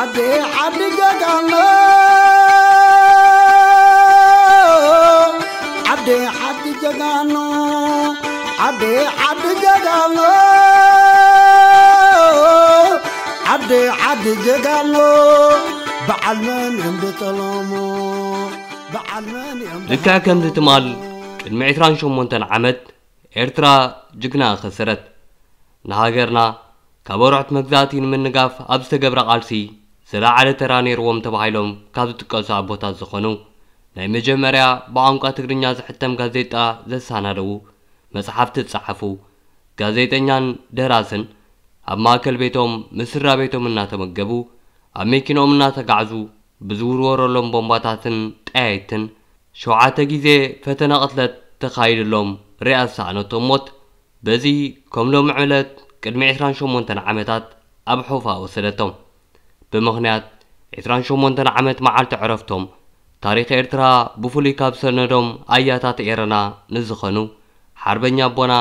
عدي عبدك الله عدي عبدك الله عدي عبدك الله عدي عبدك الله بعلمني بطلامه بعلمني لكا كنت تمال ቅድሚ 28 ዓመት ኤርትራ ጅግና ኸሰረት ንሃገርና ካብ ኣርዑት መግዛእቲ ንምንጋፍ ኣብ ዝተገብረ ቓልሲ ዝለዓለ ተራ ነይርዎም ተባሂሎም ካብ ዝጥቀሱ ኣቦታት ዝኾኑ ናይ መጀመርያ ብቋንቋ ትግርኛ ዝሕተም ጋዜጣ ዘሰናደው መጽሓፍቲ ጸሓፉ ጋዜጠኛን ደራስን ኣብ ማእከል ቤቶም ምስራ ቤቶም እናተመገቡ ኣብ መኪኖኦም እናተጋዕዙ ብዝውርወረሎም ቦምባታትን ጠያይትን ሸውዓተ ግዜ ፈተና ቕትለት ተኻይድሎም ርያስ ሰኣነቶም ሞት በዚ ከምሎም ዕለት ቅድሚ 28 ዓመታት ኣብ ሑፋ ወሰደቶም ብምኽንያት 28 ዓመት መዓልቲ ዕረፍቶም ታሪክ ኤርትራ ብፍሉይ ካብ ሰነዶም ኣያታት ኤረና ንዝኾኑ ሓርበኛ ኣቦና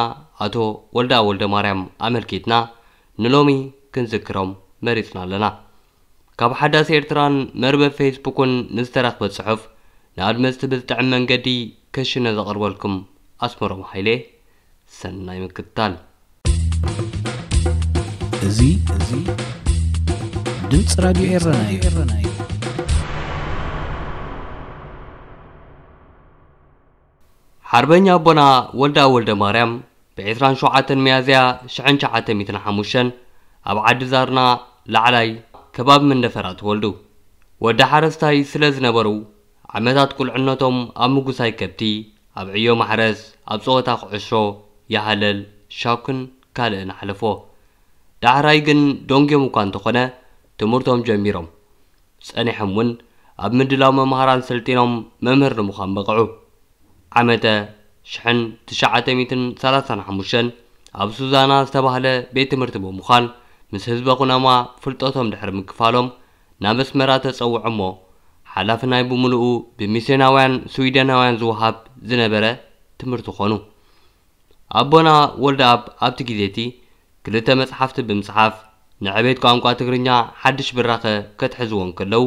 ኣቶ ወልዳ ወልደ ማርያም ኣመልኪትና ንሎሚ ክንዝክሮም መሪፅና ኣለና ካብ ሓዳሲ ኤርትራን መርበ ፌስቡክን ንዝተረኽበ ፅሑፍ ንኣድመፅቲ ብዝጥዕም መንገዲ ከሽነ ዘቕርበልኩም ኣስመሮም ሃይለ ሰናይ ምክትታል እዚ እዚ ድምፂ ራድዮ ኤረና እዩ ሓርበኛ ኣቦና ወልዳ ወልደ ማርያም ብ27 መያዝያ 1905 ኣብ ዓዲ ዛርና ላዕላይ ከባቢ መንደፈራ ተወልዱ ወዲ ሓረስታይ ስለ ዝነበሩ ዓመታት ቁልዕነቶም ኣብ ምጉሳይ ከብቲ ኣብ ዕዮ ማሕረስ ኣብ ፀወታ ኩዕሾ የሃለል ሻኩን ካልእን ሓለፎ ዳሕራይ ግን ዶንጌም እኳ እንተኾነ تمرتهم جميرهم سأنحهم ون أب مدلاو ممهران سلطينهم ممهر نمخان بقعو عمت شحن تشعة ميتن ثلاثان حموشن أب سوزانا استبهل بيت مرتبو مخان مس هزب قنما فلطوتهم دحر مكفالهم نابس مرات تصوع عمو حلاف ناي بملؤ بميسيناوያን سويدናውያን ዝወሃብ ዝነበረ ትምህርቲ ኾኑ ኣቦና ወልደ ኣብ ኣብቲ ግዜቲ ክልተ መፅሓፍቲ ብምፅሓፍ ንዕቤት ቋንቋ ትግርኛ ሓድሽ ብራኸ ከትሕዝዎን ከለዉ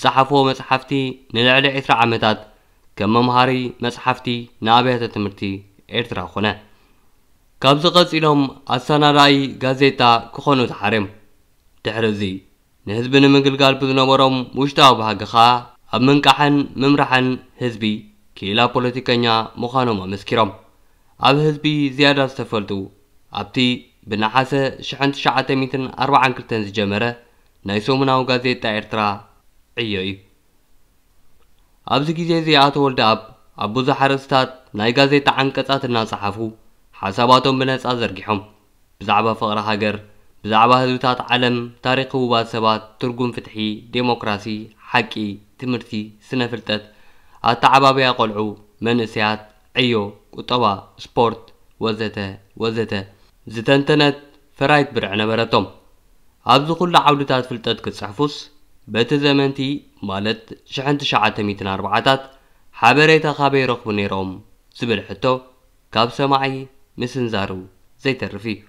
ዝፀሓፍዎ መፅሓፍቲ ንልዕሊ 20 ዓመታት ከም መምሃሪ መፅሓፍቲ ንኣብያተ ትምህርቲ ኤርትራ ኾነ ካብዚ ቐፂሎም ኣሰናዳኢ ጋዜጣ ክኾኑ ተሓርም ድሕሪ እዚ ንህዝቢ ንምግልጋል ብዝነበሮም ውሽጣዊ ባህጊ ኸኣ ኣብ ምንቃሕን ምምራሕን ህዝቢ ክኢላ ፖለቲከኛ ምዃኖም ኣመስኪሮም ኣብ ህዝቢ ዝያዳ ዝተፈልጡ ኣብቲ ብናሓሰ 1942 ዝጀመረ ናይ ሰሙናዊ ጋዜጣ ኤርትራ ዕዮ እዩ ኣብዚ ግዜ እዚ ኣቶ ወልደ ኣብ ኣብ ብዙሕ ኣርእስታት ናይ ጋዜጣ ዓንቀጻት እናጸሓፉ ሓሳባቶም ብነፃ ዘርጊሖም ብዛዕባ ፍቕሪ ሃገር ብዛዕባ ህዝብታት ዓለም ታሪክ ህቡባት ሰባት ትርጉም ፍትሒ ዴሞክራሲ ሓቂ ትምህርቲ ስነ ፍልጠት ኣተዓባብያ ቆልዑ መንእስያት ዕዮ ቁጠባ ስፖርት ወዘተ ወዘተ ዝተንተነት ፈራይት ብርዕ ነበረቶም ኣብዚ ኩሉ ዓውድታት ፍልጠት ክፅሕፉስ በቲ ዘመንቲ ማለት 1904ታት ሓበሬታ ካበይ ረኽቡ ነይሮም ዝብል ሕቶ ካብ ሰማዒ ምስንዛሩ ዘይተርፍ እዩ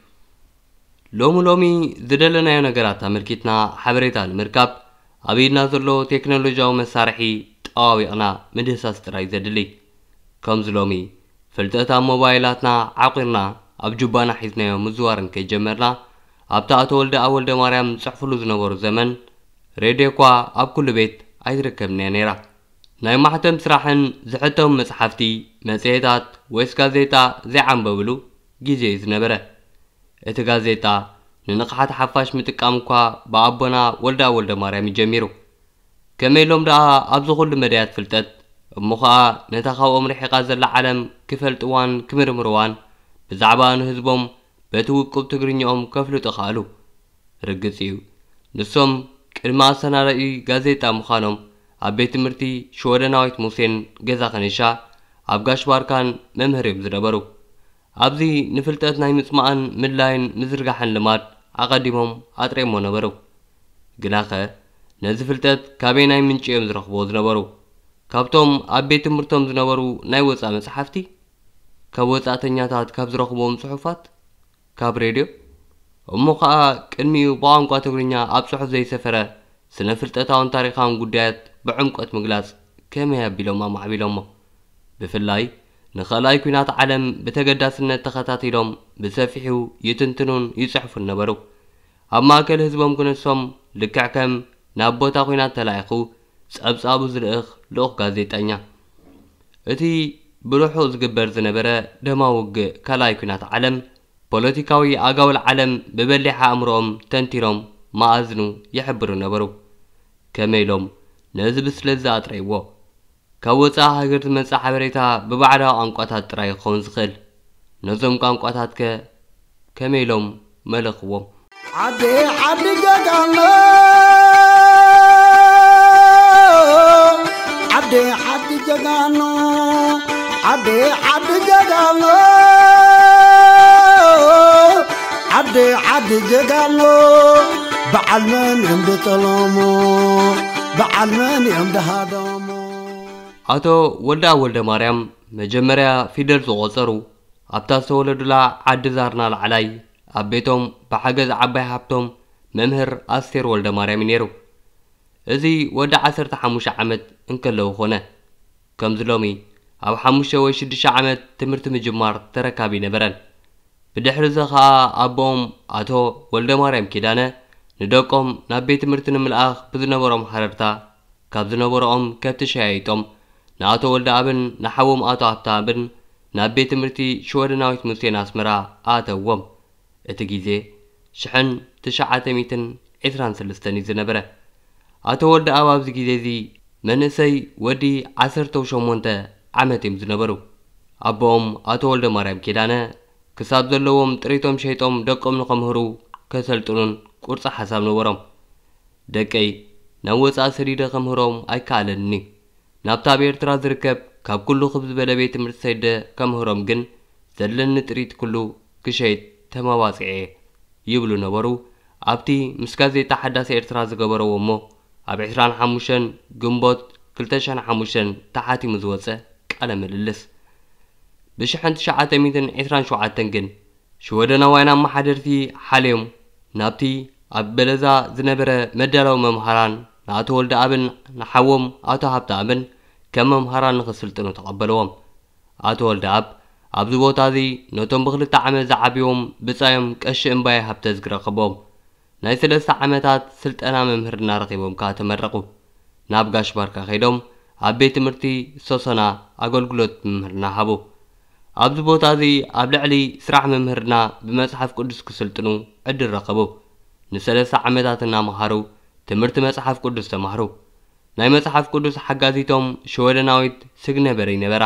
ሎሚ ሎሚ ዝደለናዮ ነገራት ኣመልኪትና ሓበሬታ ንምርካብ ኣብ ኢድና ዘሎ ቴክኖሎጂያዊ መሳርሒ ጠዋዊቕና ምድህሳስ ጥራይ ዘድሊ ከምዚ ሎሚ ፍልጠት ኣብ ሞባይላትና ዓቑርና ኣብ ጁባና ሒዝናዮ ምዝዋርን ከይጀመርና ኣብታ ኣቶ ወልደ ኣብ ወልደ ማርያም ዝፅሕፍሉ ዝነበሩ ዘመን ሬድዮ እኳ ኣብ ኩሉ ቤት እያ ነይራ ናይ ማሕተም ስራሕን ዝሕተም መፅሓፍቲ መጽሔታት ወይስ ጋዜጣ ዘይዓንበብሉ ግዜ እዩ ዝነበረ እቲ ጋዜጣ ንንቕሓት ሓፋሽ ምጥቃም እኳ ብኣቦና ወልዳ ወልደ ማርያም እዩ ጀሚሩ ከመይ ኢሎም ደኣ ኣብዚ ኩሉ መድያት ፍልጠት እሞ ከዓ ነታ ካብኦም ርሒቓ ዘላ ዓለም ክፈልጥዋን ክምርምርዋን ብዛዕባ ንህዝቦም በቲ ውቁብ ትግርኛኦም ከፍልጡ ኸኣሉ ርግጽ እዩ ንሶም ቅድሚ ኣሰናርኢ ጋዜጣ ምዃኖም ኣብ ቤት ትምህርቲ ሽወደናዊት ሙሴን ገዛ ኸንሻ ኣብ ጋሽባርካን መምህር እዮም ዝነበሩ ኣብዚ ንፍልጠት ናይ ምጽማዕን ምድላይን ምዝርጋሕን ልማድ ኣቐዲሞም ኣጥሬሞ ነበሩ ኸ ነዚ ፍልጠት ካበይ ናይ ምንጪ እዮም ዝረኽብዎ ዝነበሩ ካብቶም ኣብ ቤት ትምህርቶም ዝነበሩ ናይ ወፃኢ መጻሕፍቲ ካብ ወፃእተኛታት ካብ ዝረኽቦም ፅሑፋት ካብ ሬድዮ እሞ ከዓ ቅድሚኡ ብቋንቋ ትግርኛ ኣብ ፅሑፍ ዘይሰፈረ ስነ ፍልጠታውን ታሪካውን ጉዳያት ብዕምቆት ምግላፅ ከመይ ኣቢሎም ኣማዕቢሎሞ ብፍላይ ንኻልኣይ ኩናት ዓለም ብተገዳስነት ተኸታቲሎም ብሰፊሑ ይትንትኑን ይፅሕፉን ነበሩ ኣብ ማእከል ህዝቦም ክነሶም ልክዕ ከም ናብ ቦታ ኩናት ተላኢኹ ፀብጻቡ ዝልእኽ ልኡኽ ጋዜጠኛ እቲ ብልሑዕ ዝግበር ዝነበረ ደማ ውግእ ካልኣይ ኩናት ዓለም ፖለቲካዊ ኣጋውል ዓለም ብበሊሓ ኣእምሮኦም ተንቲሮም ማእዝኑ የሕብሩ ነበሩ ከመይ ኢሎም ነዚ ብስለ ዝኣጥረይዎ ካብ ወፃኢ ሃገር ዝመፅእ ሓበሬታ ብባዕዳዊ ቋንቋታት ጥራይ ክኸውን ዝኽእል ነዞም ቋንቋታት ከ ከመይ ኢሎም መለኽዎም ዓዲ ዓዲ ገጋሞ ዓዲ ዓዲ ገጋኖ عبدي عبد جدالو عبدي عبد جدالو بعد من يمد طلومو بعد من يمد هادومو ኣቶ ወልዳ ወልደ ማርያም መጀመርያ ፊደል ዝቖፀሩ ኣብታ ዝተወለዱላ ዓዲ ዛርና ላዕላይ ኣብ ቤቶም ብሓገዝ ዓባይ ሃብቶም መምህር ኣስቴር ወልደ ማርያም እዩ ነይሩ እዚ ወዲ 15 ዓመት እንከለዉ ኾነ ከምዚ ሎሚ ኣብ ሓሙሽተ ወይ ሽዱሽተ ዓመት ትምህርቲ ምጅማር ተረካቢ ነበረን ብድሕሪ እዚ ከዓ ኣቦም ኣቶ ወልደ ማርያም ኪዳነ ንደቆም ናብ ቤት ትምህርቲ ንምልኣኽ ብዝነበሮም ሓረርታ ካብ ዝነበሮኦም ከብቲ ሸያይጦም ንኣቶ ወልደ ኣብን ንሓዎም ኣቶ ሃብታብን ናብ ቤት ትምህርቲ ሽወደናዊት ሙሴን ኣስመራ ኣተዎም እቲ ግዜ ሽሕን ትሽዓተ ሚትን ዒስራን ሰለስተን እዩ ዝነበረ ኣቶ ወልደ ኣብ ኣብዚ ግዜ እዚ መንእሰይ ወዲ ዓሰርተ ሸሞንተ ዓመት እዮም ዝነበሩ ኣቦኦም ኣቶ ወልደ ማርያም ኪዳነ ክሳብ ዘለዎም ጥሪቶም ሸይጦም ደቆም ንኸምህሩ ከሰልጥኑን ቁርፂ ሓሳብ ነበሮም ደቀይ ናብ ወፃኢ ሰዲደ ከምህሮም ኣይከኣለኒ ናብታ ብኤርትራ ዝርከብ ካብ ኩሉ ክብ ዝበለ ቤት ትምህርቲ ሰይደ ከምህሮም ግን ዘለኒ ጥሪት ኩሉ ክሸይጥ ተመባፂዐ ይብሉ ነበሩ ኣብቲ ምስ ጋዜጣ ሓዳሲ ኤርትራ ዝገበረዎ እሞ ኣብ 25 ግንቦት 205 ተሓቲሙ ዝወፀ ቃለ ምልልስ ብ1922 ግን ሽወደናዋይን ኣመሓደርቲ ሓልዮም ናብቲ ኣብ በለዛ ዝነበረ መዳለዊ መምሃራን ንኣቶ ወልዲ ኣብን ንሓዎም ኣቶ ሃብቲ ኣብን ከም መምሃራን ንኽስልጥኑ ተቐበልዎም ኣቶ ወልዲ ኣብ ኣብዚ ቦታ እዚ ነቶም ብክልተ ዓመት ዝዓብዮም ብፃዮም ቀሺ እምባይ ሃብተ ዝረኸቦም ናይ ሰለስተ ዓመታት ስልጠና መምህርና ረኺቦም ከዓ ተመረቑ ናብ ጋሽ ባርካ ከይዶም ኣብ ቤት ትምህርቲ ሶሶና ኣገልግሎት መምህርና ሃቡ ኣብዚ ቦታ እዚ ኣብ ልዕሊ ስራሕ መምህርና ብመፅሓፍ ቅዱስ ክስልጥኑ ዕድል ረኸቡ ንሰለስተ ዓመታት እናምሃሩ ትምህርቲ መፅሓፍ ቅዱስ ተማሃሩ ናይ መፅሓፍ ቅዱስ ሓጋዚቶም ሽወደናዊት ስግነበረ ይነበራ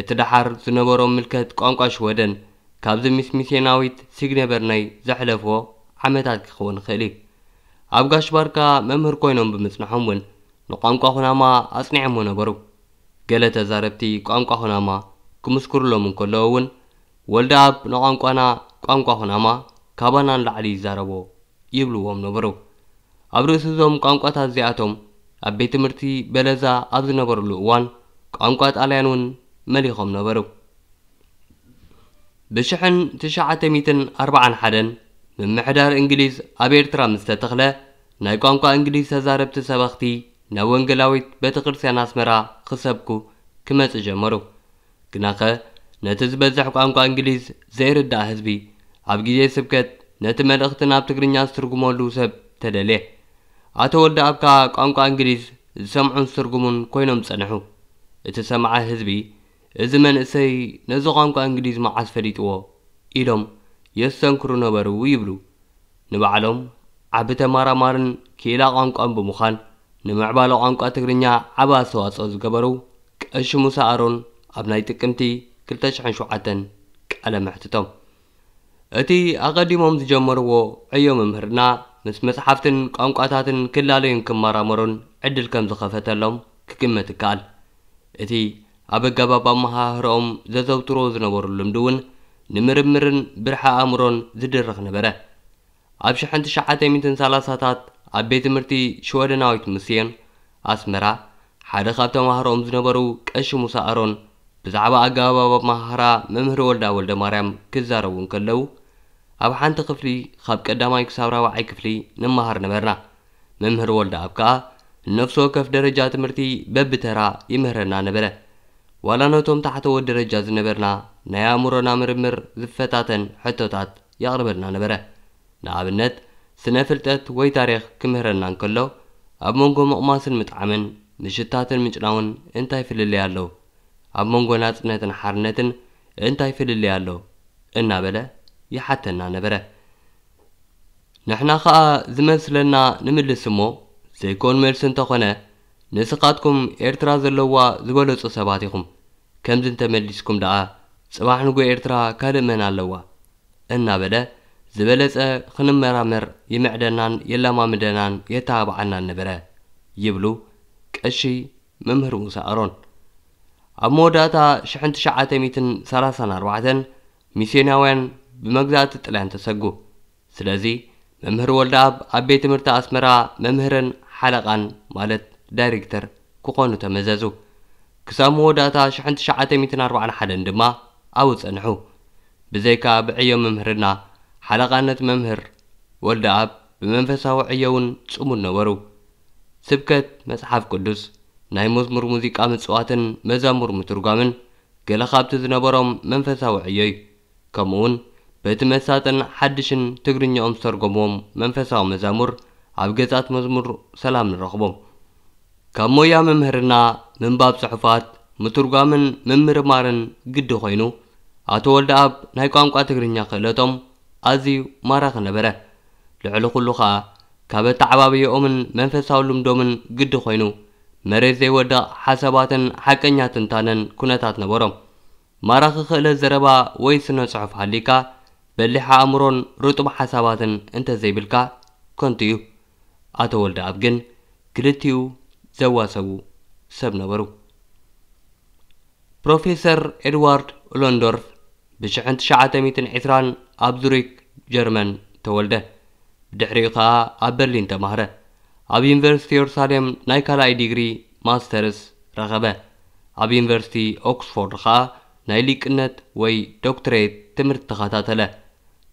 እቲ ድሓር ዝነበሮም ምልከት ቋንቋ ሽወደን ካብዚ ምስ ሚስዮናዊት ስግነበርናይ ዘሕለፍዎ ዓመታት ክኸውን ይኽእል እዩ ኣብ ጋሽባርካ መምህር ኮይኖም ብምፅናሖም እውን ንቋንቋ ኩናማ ኣጽኒዕሞ ነበሩ ገለ ተዛረብቲ ቋንቋ ኩናማ ክምስክርሎም እንከለዉ እውን ወልዲ ኣብ ንቋንቋና ቋንቋ ኩናማ ካባና ንላዕሊ ይዛረቦ ይብልዎም ነበሩ ኣብ ርእሲ እዞም ቋንቋታት እዚኣቶም ኣብ ቤት ትምህርቲ በለዛ ኣብ ዝነበረሉ እዋን ቋንቋ ጣልያን እውን መሊኾም ነበሩ ብሽሕን ትሽዓተ ሚትን ኣርባዓን ሓደን ምምሕዳር እንግሊዝ ኣብ ኤርትራ ምስ ተተኽለ ናይ ቋንቋ እንግሊዝ ተዛረብቲ ሰበኽቲ ናብ ወንጌላዊት ቤተ ክርስትያን ኣስመራ ክሰብኩ ክመጽእ ጀመሩ ግናኸ ነቲ ዝበዝሕ ቋንቋ እንግሊዝ ዘይርዳእ ህዝቢ ኣብ ግዜ ስብከት ነቲ መልእኽቲ ናብ ትግርኛ ዝትርጉመሉ ሰብ ተደልየ ኣቶ ወልደ ኣብካ ቋንቋ እንግሊዝ ዝሰምዑን ዝትርጉሙን ኮይኖም ጸንሑ እቲ ሰምዓ ህዝቢ እዚ መንእሰይ ነዚ ቋንቋ እንግሊዝ መዓዝ ፈሊጥዎ ኢሎም የስተንክሩ ነበሩ ይብሉ ንባዕሎም ዓቢ ተማራማርን ክኢላ ቋንቋን ብምዃን ንምዕባለ ቋንቋ ትግርኛ ዓባ ኣስተዋጽኦ ዝገበሩ ቀሺ ሙሳ ኣሮን ኣብ ናይ ጥቅምቲ 207 ቃለ ምሕትቶም እቲ ኣቐዲሞም ዝጀመርዎ ዕዮ መምህርና ምስ መጽሓፍትን ቋንቋታትን ክላለዩን ክመራመሩን ዕድል ከም ዝኸፈተሎም ክግመት ይከኣል እቲ ኣብ ኣገባብ ኣመሃህሮኦም ዘዘውትሮ ዝነበሩ ልምዲ እውን ንምርምርን ብርሓ ኣእምሮን ዝድርኽ ነበረ ኣብ 9930 ታት ኣብ ቤት ትምህርቲ ሽወደናዊት ምስየን ኣስመራ ሓደ ካብ ተምሃሮኦም ዝነበሩ ቀሺ ሙሳ ኣሮን ብዛዕባ ኣገባባ መሃራ መምህር ወልዳ ወልደ ማርያም ክዛረቡን ከለዉ ኣብ ሓንቲ ክፍሊ ካብ ቀዳማይ ክሳብ ራብዓይ ክፍሊ ንመሃር ነበርና መምህር ወልዳ ኣብ ከዓ ነፍሶ ወከፍ ደረጃ ትምህርቲ በብተራ ይምህረና ነበረ ዋላ ነቶም ታሕተወት ደረጃ ዝነበርና ናይ ኣእምሮና ምርምር ዝፈታተን ሕቶታት የቕርበልና ነበረ ንኣብነት ስነ ፍልጠት ወይ ታሪክ ክምህረና እንከሎ ኣብ መንጎ ምቕማስን ምጥዓምን ምሽታትን ምጭናውን እንታይ ፍልልይ ኣለዉ ኣብ መንጎ ናፅነትን ሓርነትን እንታይ ፍልልይ ኣለዉ እናበለ ይሓተና ነበረ ንሕና ኸኣ ዝመስለና ንምልስ እሞ ዘይኮን መልሲ እንተኾነ ንስኻትኩም ኤርትራ ዘለዋ ዝበለፁ ሰባት ኢኹም ከምዚ እንተመሊስኩም ደኣ ጽባሕ ንጎ ኤርትራ ካልእ መን ኣለዋ እናበለ ዝበለፀ ክንመራመር ይምዕደናን የለማምደናን የተባብዓናን ነበረ ይብሉ ቀሺ መምህር ሙሳ ኣሮን ኣብ መወዳእታ 1934 ሚስዮናውያን ብመግዛእቲ ጥልያን ተሰጉ ስለዚ መምህር ወልደኣብ ኣብ ቤት ትምህርቲ ኣስመራ መምህርን ሓለቓን ማለት ዳይሬክተር ክኾኑ ተመዘዙ ክሳብ መወዳእታ 1941 ድማ ኣብኡ ጸንሑ ብዘይካ ብዕዮ መምህርና ሓለቓነት መምህር ወልደ ኣብ ብመንፈሳዊ እውን ጽሙን ነበሩ ስብከት መጽሓፍ ቅዱስ ናይ መዝሙር ሙዚቃ ምጽዋትን መዛሙር ምትርጓምን ገለ ካብቲ ዝነበሮም መንፈሳዊ ከምኡ ከምኡውን በቲ መሳጥን ሓድሽን ትግርኛኦም ዝተርጎምዎም መንፈሳዊ መዛሙር ኣብ ገጻት መዝሙር ሰላም ንረኽቦም ካብ ሞያ መምህርና ምንባብ ጽሑፋት ምትርጓምን ምምርማርን ግዲ ኮይኑ ኣቶ ወልደ ኣብ ናይ ቋንቋ ትግርኛ ክእለቶም ኣዝዩ ማራኺ ነበረ ልዕሊ ኩሉ ኸኣ ካብ ኣተዓባብዮኦምን መንፈሳዊ ልምዶምን ግዲ ኮይኑ መሬት ዘይወድቕ ሓሰባትን ሓቀኛ ትንታነን ኩነታት ነበሮም ማራኺ ክእለት ዘረባ ወይ ስነ ጽሑፍ ሃሊካ በሊሕ ኣእምሮን ርጡብ ሓሳባትን ዘይብልካ ኮንቱ እዩ ኣቶ ወልደ ኣብ ግን ክልቲኡ ዘዋሰቡ ሰብ ነበሩ ፕሮፌሰር ኤድዋርድ ሎንዶርፍ ብ1920 ኣብ ዙሪክ ጀርመን ተወልደ ብድሕሪኡ ከዓ ኣብ በርሊን ተማህረ ኣብ ዩኒቨርሲቲ የሩሳሌም ናይ ካልኣይ ዲግሪ ማስተርስ ረኸበ ኣብ ዩኒቨርሲቲ ኦክስፎርድ ከዓ ናይ ሊቅነት ወይ ዶክትሬት ትምህርቲ ተኸታተለ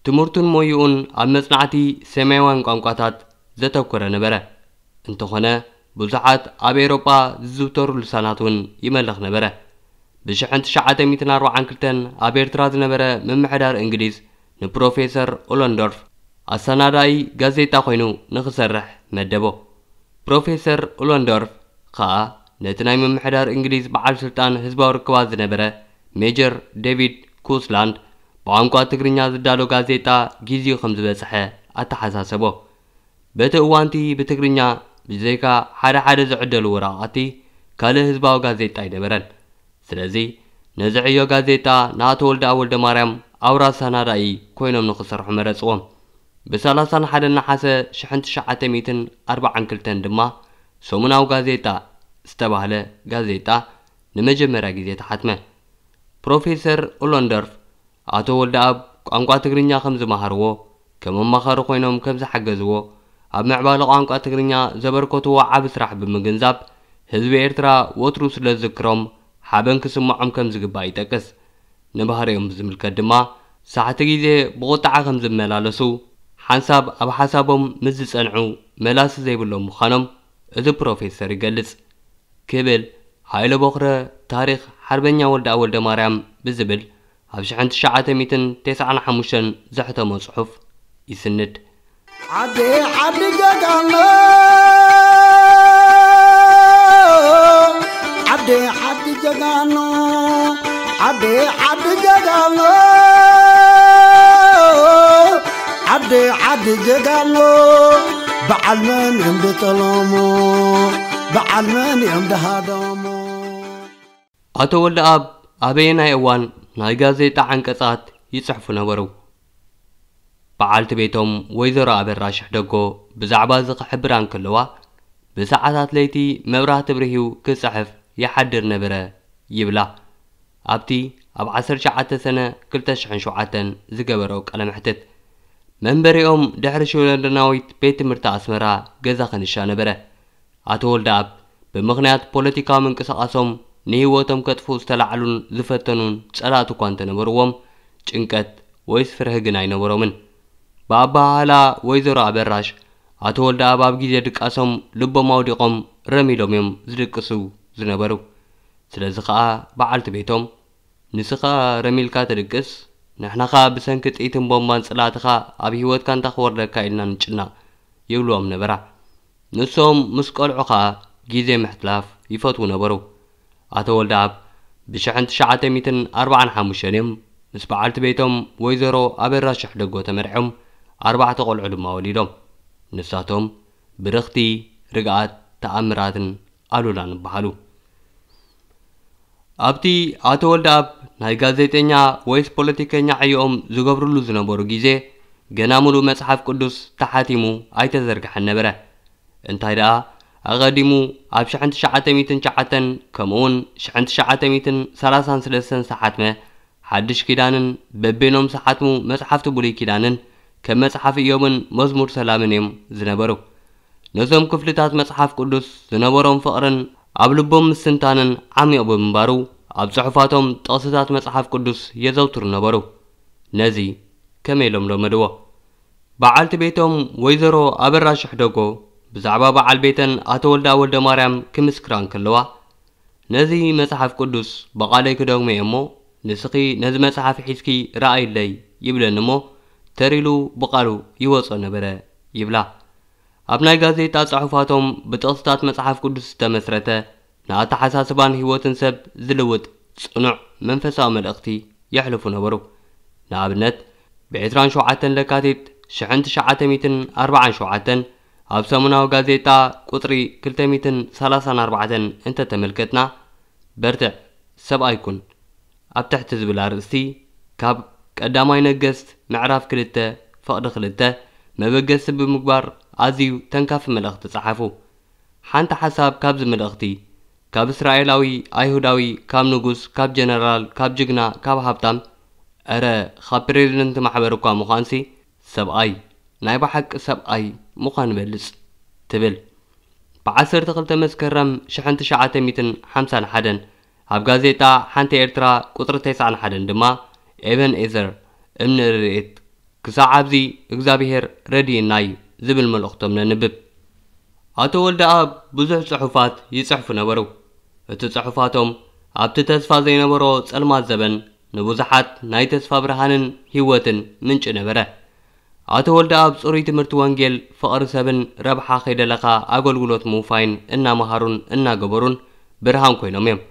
ትምህርቱን ሞይኡን ኣብ መጽናዕቲ ሰማያውያን ቋንቋታት ዘተኮረ ነበረ እንተኾነ ብዙሓት ኣብ ኤውሮጳ ዝዝውተሩ ልሳናት እውን ይመልኽ ነበረ ብ1942 ኣብ ኤርትራ ዝነበረ ምምሕዳር እንግሊዝ ንፕሮፌሰር ኦሎንዶርፍ ኣሰናዳኢ ጋዜጣ ኮይኑ ንኽሰርሕ መደቦ ፕሮፌሰር ኦሎንዶርፍ ከዓ ነቲ ናይ ምምሕዳር እንግሊዝ በዓል ስልጣን ህዝባዊ ርክባት ዝነበረ ሜጀር ዴቪድ ኩስላንድ ብቋንቋ ትግርኛ ዝዳሎ ጋዜጣ ግዜኡ ከም ዝበፅሐ ኣተሓሳሰቦ በቲ እዋንቲ ብትግርኛ ብዘይካ ሓደ ሓደ ዝዕደሉ ወረቓቕቲ ካልእ ህዝባዊ ጋዜጣ ኣይነበረን ስለዚ ነዚ ዕዮ ጋዜጣ ንኣቶ ወልደ ወልደ ማርያም ኣብ ራስ ሳናዳኢ ኮይኖም ንኽሰርሑ መረፅዎም ብ31 ናሓሰ 1942 ድማ ሰሙናዊ ጋዜጣ ዝተባህለ ጋዜጣ ንመጀመርያ ግዜ ተሓትመ ፕሮፌሰር ኦሎንደርፍ ኣቶ ወልደኣብ ቋንቋ ትግርኛ ከም ዝመሃርዎ ከም ኣማኻሪ ኮይኖም ከም ዝሓገዝዎ ኣብ ምዕባለ ቋንቋ ትግርኛ ዘበርከትዎ ዓብ ስራሕ ብምግንዛብ ህዝቢ ኤርትራ ወትሩ ስለ ዝዝክሮም ሓበን ክስምዖም ከም ዝግባእ ይጠቅስ ንባህር እዮም ዝምልከት ድማ ሰዓቲ ግዜ ብቑጣዓ ከም ዝመላለሱ ሓንሳብ ኣብ ሓሳቦም ምስ ዝጸንዑ መላሲ ዘይብሎም ምዃኖም እዚ ፕሮፌሰር ይገልጽ ክብል ሃይለ ቦኽረ ታሪክ ሓርበኛ ወልዳ ወልደ ማርያም ብዝብል ኣብ 1995 ዘሕተሞ ጽሑፍ ይስንድ ዓዲ ዓዲ ገጋሞ ዓዲ ዓዲ ገጋሞ عبدي عبدي جدالو عبدي عبدي جدالو بعل من يمد طلامو بعل من يمد هادامو ኣቶ ወልዲ ኣብ ኣበየናይ እዋን ናይ ጋዜጣ ዓንቀጻት ይጽሕፉ ነበሩ በዓልቲ ቤቶም ወይዘሮ ኣበራሽ ሕደጎ ብዛዕባ እዚ ክሕብራ እንከለዋ ብሰዓታት ለይቲ መብራህቲ ብርሂው ክጽሕፍ ይሓድር ነበረ ይብላ ኣብቲ ኣብ 19 ሰነ 207 ዝገበሮ ቃለ ምሕትት መንበሪኦም ድሕሪ ሽብለንደናዊት ቤት ትምህርቲ ኣስመራ ገዛ ኸንሻ ነበረ ኣቶ ወልደ ኣብ ብምኽንያት ፖለቲካዊ ምንቅስቓሶም ንህይወቶም ከጥፉ ዝተላዕሉን ዝፈተኑን ጸላእት እኳ እንተነበርዎም ጭንቀት ወይስ ፍርህ ግን ኣይነበሮምን ብኣባህላ ወይዘሮ ኣበራሽ ኣቶ ወልደ ኣብ ኣብ ግዜ ድቃሶም ልቦም ኣውዲቖም ረሚሎም እዮም ዝድቅሱ ዝነበሩ ስለዚ ከዓ በዓልቲ ቤቶም ንስኻ ረሚልካ ትድቅስ ንሕናኻ ብሰንኪ ጥኢትን ቦምባን ፅላትኻ ኣብ ሂወትካ እንታክወርደካ ኢልና ንጭና ይብልዎም ነበራ ንሶም ምስ ቆልዑ ከዓ ግዜ ምሕትላፍ ይፈትዉ ነበሩ ኣቶ ወልደ ኣብ ብ1945 እዮም ምስ በዓልቲ ቤቶም ወይዘሮ ኣበራ ሽሕ ደጎ ተመርዖም ኣርባዕተ ቆልዑ ድማ ወሊዶም ንሳቶም ብርኽቲ ርግኣት ተኣምራትን ኣሉላን ይበሃሉ ኣብቲ ኣቶ ወልዲ ኣብ ናይ ጋዜጠኛ ወይስ ፖለቲከኛ ዕዮኦም ዝገብርሉ ዝነበሩ ግዜ ገና ሙሉእ መፅሓፍ ቅዱስ ተሓቲሙ ኣይተዘርግሐን ነበረ እንታይ ደኣ ኣቐዲሙ ኣብ 99 ከምኡውን 1933 ሰሓትመ ሓድሽ ኪዳንን በቤኖም ሰሓትሙ መፅሓፍቲ ብሉይ ኪዳንን ከም መፅሓፍ እዮምን መዝሙር ሰላምን እዮም ዝነበሩ ነዞም ክፍልታት መፅሓፍ ቅዱስ ዝነበሮም ፍቕርን ኣብ ልቦም ምስንታንን ዓሚቕ ብምንባሩ ኣብ ጽሑፋቶም ጥቕስታት መጽሓፍ ቅዱስ የዘውትሩ ነበሩ ነዚ ከመይ ኢሎም ለመድዎ በዓልቲ ቤቶም ወይዘሮ ኣበራሽ ደጎ ብዛዕባ በዓል ቤተን ኣቶ ወልዳ ወልደ ማርያም ክምስክራን ከለዋ ነዚ መጽሓፍ ቅዱስ ብቓለይ ክደግሞ እየ እሞ ንስኺ ነዚ መጽሓፍ ሒዝኪ ረኣይለይ ይብለኒ እሞ ተሪሉ ብቓሉ ይወፆ ነበረ ይብላ ابنا غازيتا صحفاتهم بتقصدات مصحف قدس تمسرتا نات بان هيوتن سب زلوت صنع منفسا ملقتي يحلفوا نبرو نابنت بعتران شعاتن لكاتيت شعنت شعاتميتن اربعا شعاتن ابسامونا غازيتا قطري كلتميتن ثلاثا اربعا انت تملكتنا برتع سب ايكون ابتحت زبل ارستي كاب قداماي نقست نعرف كلتا فقد خلتا ما بقست بمكبار ኣዝዩ ተንካፊ መልእኽቲ ጸሓፉ ሓንቲ ሓሳብ ካብዚ መልእኽቲ ካብ እስራኤላዊ ኣይሁዳዊ ካብ ንጉስ ካብ ጀነራል ካብ ጅግና ካብ ሃብታም ዕረ ካብ ፕሬዚደንት ማሕበር እኳ ምዃንሲ ሰብኣይ ናይ ባሓቂ ሰብኣይ ምዃን በልጽ ትብል ብ12 መስከረም 1951 ኣብ ጋዜጣ ሓንቲ ኤርትራ ቁፅሪ 91 ድማ ኤቨን ኤዘር እምኒ ርርኤት ክሳዕ ኣብዚ እግዚኣብሄር ረድየና እዩ ዝብል መልእኽቶም ነንብብ ኣቶ ወልደ ኣብ ብዙሕ ጽሑፋት ይጽሕፉ ነበሩ እቲ ጽሑፋቶም ኣብቲ ተስፋ ዘይነበሮ ጸልማት ዘበን ንብዙሓት ናይ ተስፋ ብርሃንን ህይወትን ምንጭ ነበረ ኣቶ ወልደ ኣብ ጽሩይ ትምህርቲ ወንጌል ፍቕሪ ሰብን ረብሓ ከይደለኻ ኣገልግሎት ምውፋይን እናመሃሩን እናገበሩን ብርሃን ኮይኖም እዮም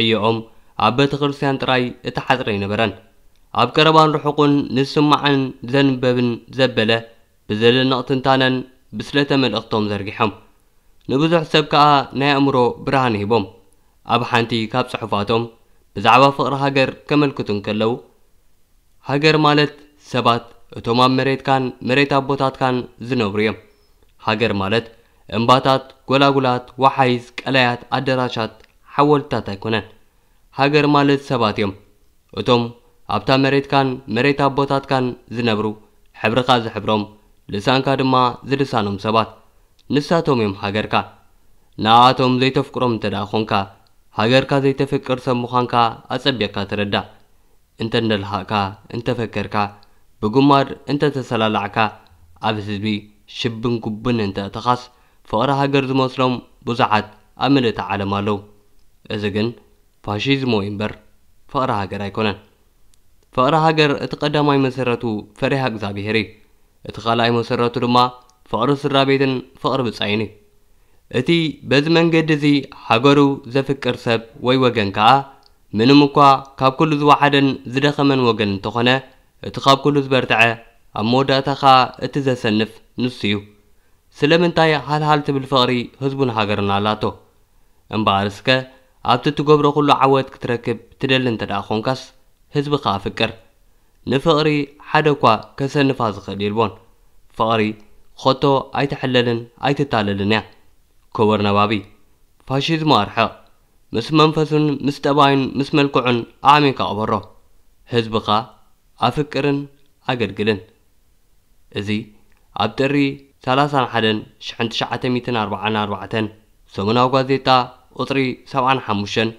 ዕይኦም ኣብ ቤተ ክርስቲያን ጥራይ እቲ ሓፅረ ይነበረን ኣብ ቀረባን ርሑቑን ንስማዕን ዘንበብን ዘበለ ብዘደንቕ ትንታነን ብስለተ መልእኽቶም ዘርጊሖም ንብዙሕ ሰብ ከዓ ናይ ኣእምሮ ብርሃን ሂቦም ኣብ ሓንቲ ካብ ጽሑፋቶም ብዛዕባ ፍቕሪ ሃገር ከመልክቱን ከለዉ ሃገር ማለት ሰባት እቶም ኣብ መሬትካን መሬት ኣቦታትካን ዝነብሩ እዮም ሃገር ማለት እምባታት ጎላጉላት ወሓይዝ ቀላያት ኣዳራሻት ሓወልትታት ኣይኮነን ሃገር ማለት ሰባት እዮም እቶም ኣብታ መሬትካን መሬት ኣቦታትካን ዝነብሩ ሕብርኻ ዝሕብሮም ልሳንካ ድማ ዝድሳኖም ሰባት ንሳቶም እዮም ሃገርካ ንኣቶም ዘይተፍቅሮም እንተ ደኣ ኾንካ ሃገርካ ዘይተፍቅር ሰብ ምዃንካ ኣጸቢቕካ ትረዳእ እንተ እንደልሃእካ እንተፈከርካ ብጉማድ እንተ ተሰላላዕካ ኣብ ህዝቢ ሽብን ጉብን እንተ እተኻስ ፍቕሪ ሃገር ዝመስሎም ብዙሓት ኣብ ምልእቲ ዓለም ኣለዉ እዚ ግን ፋሽዝሞ ወይ እምበር ፍቕሪ ሃገር ኣይኮነን ፍቕሪ ሃገር እቲ ቀዳማይ መሰረቱ ፈሪሃ እግዚኣብሄር እዩ እቲ ኻልኣይ መሰረቱ ድማ ፍቕሪ ስድራ ቤትን ፍቕሪ ብጻይን እዩ እቲ በዚ መንገዲ እዚ ሃገሩ ዘፍቅር ሰብ ወይ ወገን ከዓ ምንም እኳ ካብ ኩሉ ዝወሓደን ዝደኸመን ወገን እንተኾነ እቲ ካብ ኩሉ ዝበርትዐ ኣብ መወዳእታ ኸዓ እቲ ዘሰንፍ ንሱ እዩ ስለምንታይ ሃልሃል ትብል ፍቕሪ ህዝቡን ሃገርን ኣላቶ እምበኣርስ ከ ኣብቲ እትገብሮ ኩሉ ዓወት ክትረክብ ትደሊ እንተ ደኣ ኾንካስ ህዝቢ ኸዓ ፍቅር ንፍቕሪ ሓደ እኳ ከሰንፋ ዝኽእል የልዎን ፍቕሪ ኸቶ ኣይትሐለልን ኣይትታለልን እያ ክቡር ነባቢ ፋሽዝሙ ኣርሕቕ ምስ መንፈሱን ምስ ጠባዩን ምስ መልክዑን ኣዕሚንካ ኣቕበሮ ህዝቢኻ ኣፍቅርን ኣገልግልን እዚ ኣብ ጥሪ 31944 ሰሙናዊ ጋዜጣ ቁፅሪ 75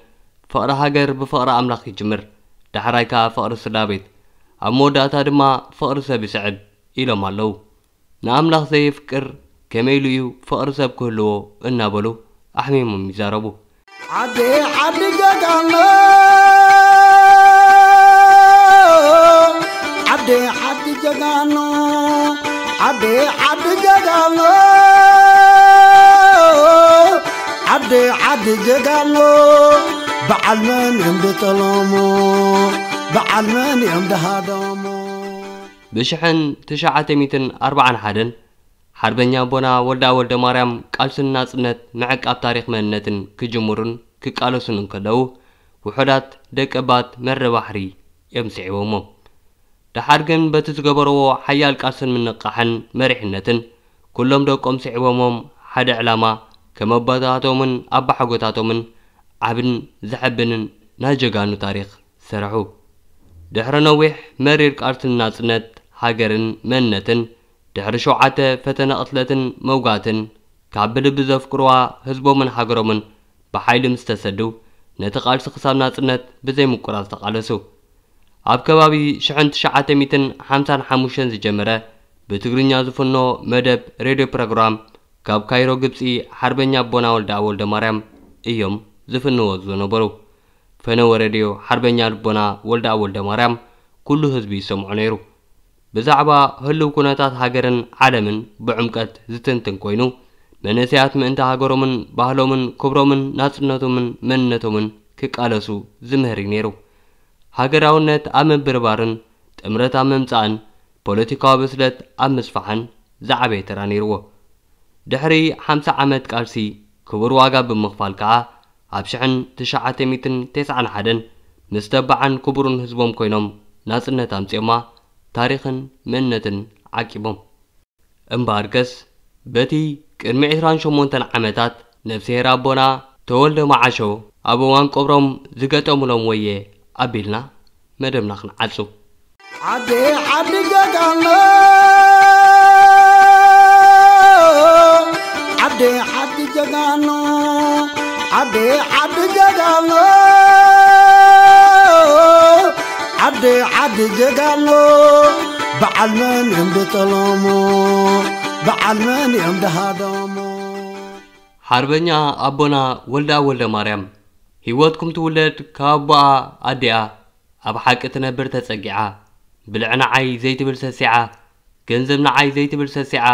ፍቕሪ ሃገር ብፍቕሪ ኣምላኽ ይጅምር ዳሕራይ ከዓ ፍቕሪ ስድራ ቤት ኣብ መወዳእታ ድማ ፍቕሪ ሰብ ይስዕብ ኢሎም ኣለዉ ንኣምላኽ ዘይፍቅር ከመይ ኢሉ እዩ ፍቕሪ ሰብ ክህልዎ እናበሉ ኣሕሚሞም ይዛረቡ ዓዲ ዓዲ ገጋሎ ዓዲ ዓዲ ገጋሎ ዓዲ ዓዲ ገጋሎ ዓዲ ዓዲ ገጋሎ በዓል መን እምብጠሎሞ በዓል መን ብሽሕን ትሽዓተ ሚትን ኣርባዓን ሓደን ሓርበኛ ቦና ወልዳ ወልደ ማርያም ቃልስን ናጽነት ንዕቃብ ታሪክ መንነትን ክጅምሩን ክቃለሱን እንከለዉ ውሑዳት ደቀባት መረ ባሕሪ እዮም ስዒቦሞ ድሓድ ግን በቲ ዝገበርዎ ሓያል ቃልስን ምንቃሕን መሪሕነትን ኩሎም ደቆም ስዒቦሞም ሓደ ዕላማ ከም ኣባታቶምን ኣባሓጎታቶምን ዓብን ዘሐብንን ናይ ጀጋኑ ታሪኽ ሰርሑ ድሕሪ ነዊሕ መሪር ቃርትን ናጽነት ሃገርን መንነትን ድሕሪ ሸውዓተ ፈተነ ቕትለትን መውጋትን ካብ ብልቢ ዘፍቅርዋ ህዝቦምን ሃገሮምን ብሓይሊ ምስ ተሰድው ነቲ ቓልሲ ክሳብ ናጽነት ብዘይምቁራዝ ተቓለሱ ኣብ ከባቢ 1955 ዝጀመረ ብትግርኛ ዝፍኖ መደብ ሬድዮ ፕሮግራም ካብ ካይሮ ግብፂ ሓርበኛ ኣቦና ወልዳ ወልደ ማርያም እዮም ዝፍንዎ ዝነበሩ ፈነወ ሬድዮ ሓርበኛ ልቦና ወልዳ ወልደ ማርያም ኩሉ ህዝቢ ይሰምዖ ነይሩ ብዛዕባ ህልው ኩነታት ሃገርን ዓለምን ብዕምቀት ዝትንትን ኮይኑ መንእሰያት ምእንቲ ሃገሮምን ባህሎምን ክብሮምን ናጽነቶምን መንነቶምን ክቃለሱ ዝምህር እዩ ነይሩ ሃገራውነት ኣብ ምብርባርን ጥምረት ኣብ ምምጻእን ፖለቲካዊ ብስለት ኣብ ምስፋሕን ዝዓበየ ተራ ነይርዎ ድሕሪ 50 ዓመት ቃልሲ ክቡር ዋጋ ብምኽፋል ከዓ ኣብ 1991 ምስ ተባዓን ክቡርን ህዝቦም ኮይኖም ናጽነት ኣምፅኦማ ታሪኽን ምእነትን ዓቂቦም እምበኣር ገስ በቲ ቅድሚ 28 ዓመታት ነፍሲሄር ኣቦና ተወልደ መዓሾ ኣብ እዋን ቆብሮም ዝገጠምሎም ወየ ኣቢልና መደብና ክንዓጹ ዓዲ ዓዲ ገጋሎ ዓዲ ዓዲ ገጋሎ عبدي عبد جدالو عبدي عبد جدالو بعد من يمد طلومو بعد من يمد هادومو ሓርበኛ ኣቦና ወልዳ ወልደ ማርያም ህይወትኩም ትውለድ ካብ ኣቦኣ ኣዲኣ ኣብ ሓቂ ትነብር ተጸጊዓ ብልዕ ንዓይ ዘይትብል ሰሲዓ ገንዘብ ንዓይ ዘይትብል ሰሲዓ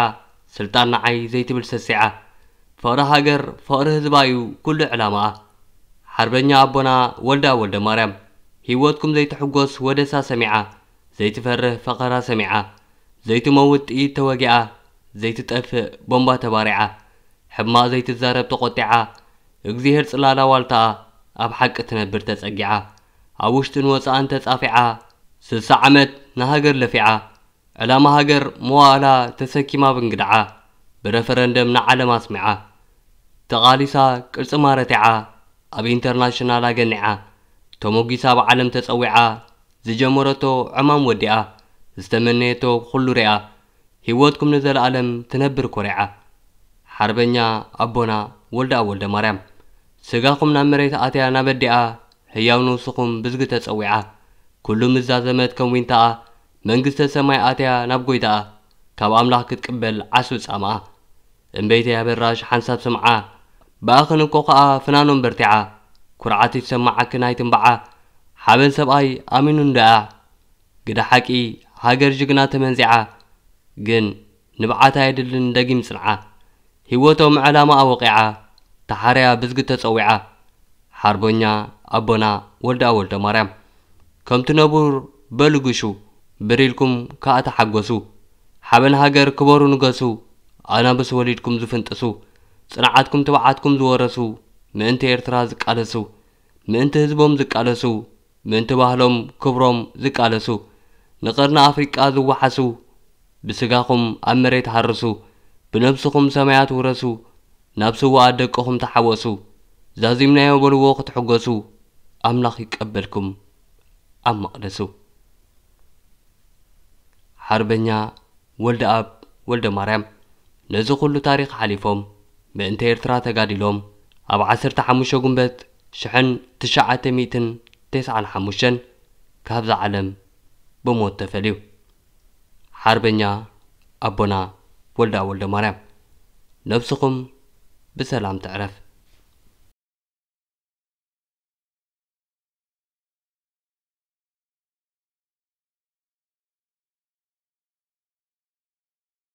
ስልጣን ንዓይ ዘይትብል ሰሲዓ ፍቕሪ ሃገር ፍቕሪ ህዝባዩ ኩሉ ዕላማኣ ሓርበኛ ኣቦና ወልዳ ወልደ ማርያም ህይወትኩም ዘይትሕጐስ ወደሳ ሰሚዓ ዘይትፈርህ ፈቐራ ሰሚዓ ዘይትመውት ጥኢት ተወጊዓ ዘይትጠፍእ ቦምባ ተባሪዓ ሕማቕ ዘይትዛረብ ተቖጢዓ እግዚኣብሔር ጽላላ ዋልታኣ ኣብ ሓቂ ትነብር ተጸጊዓ ኣብ ውሽጥን ወፃእን ተጻፊዓ ስልሳ ዓመት ንሃገር ለፊዓ ዕላማ ሃገር መዋእላ ተሰኪማ ብንግድዓ ብረፈረንደም ንዓለም ኣስሚዓ ተቓሊሳ ቅርፂ ማረቲዓ ኣብ ኢንተርናሽናል ኣገኒዓ ተሞጊሳ ብዓለም ተፀዊዓ ዝጀመረቶ ዕማም ወዲኣ ዝተመነየቶ ኩሉ ሪኣ ህይወትኩም ንዘለኣለም ትነብር ኮሪዓ ሓርበኛ ኣቦና ወልዳኣ ወልደ ማርያም ስጋኹም ናብ መሬት ኣትያ ናበዲኣ ህያው ንውስኹም ብዝጊ ተፀዊዓ ኩሉ ምዛዘመት ዘመት ከም ዊንታኣ መንግስተ ሰማይ ኣትያ ናብ ጐይታኣ ካብ ኣምላኽ ክትቅበል ዓስብ ጻምኣ እምበይተ ያበራሽ ሓንሳብ ስምዓ ብኣኸን እኮ ኸዓ ፍናኖም በርቲዓ ኵርዓት ይሰማዓኪ ናይ ትምበዓ ሓበን ሰብኣይ ኣሚኑ እንደኣ ግዳ ሓቂ ሃገር ጅግና ተመንዚዓ ግን ንብዓታ የድልን ደጊም ጽንዓ ህይወቶም ዕላማኣ ወቂዓ ተሓርያ ብዝግ ተጸዊዓ ሓርበኛ ኣቦና ወልዳ ወልደ ማርያም ከምቲ ነቡር በልግሹ ብሪልኩም ከዓ ተሓጐሱ ሓበን ሃገር ክበሩ ንገሱ ኣናብስ ወሊድኩም ዝፍንጥሱ ጽንዓትኩም ትብዓትኩም ዝወረሱ ምእንቲ ኤርትራ ዝቃለሱ ምእንቲ ህዝቦም ዝቃለሱ ምእንቲ ባህሎም ክብሮም ዝቃለሱ ንቐርኒ ኣፍሪቃ ዝወሓሱ ብስጋኹም ኣብ መሬት ሃርሱ ብነብስኹም ሰማያት ውረሱ ናብ ስዋኣት ደቅኹም ተሓወሱ ዛዚምናዮ በልዎ ክትሕገሱ ኣምላኽ ይቀበልኩም ኣብ መቕደሱ ሓርበኛ ወልደ ኣብ ወልደ ማርያም ነዚ ኩሉ ታሪክ ሓሊፎም ምእንተ ኤርትራ ተጋዲሎም ኣብ 15 ጉንበት 1995 ካብዚ ዓለም ብሞት ተፈልዩ ሓርበኛ ኣቦና ወልዳ ወልደ ማርያም ነብስኹም ብሰላም ትዕረፍ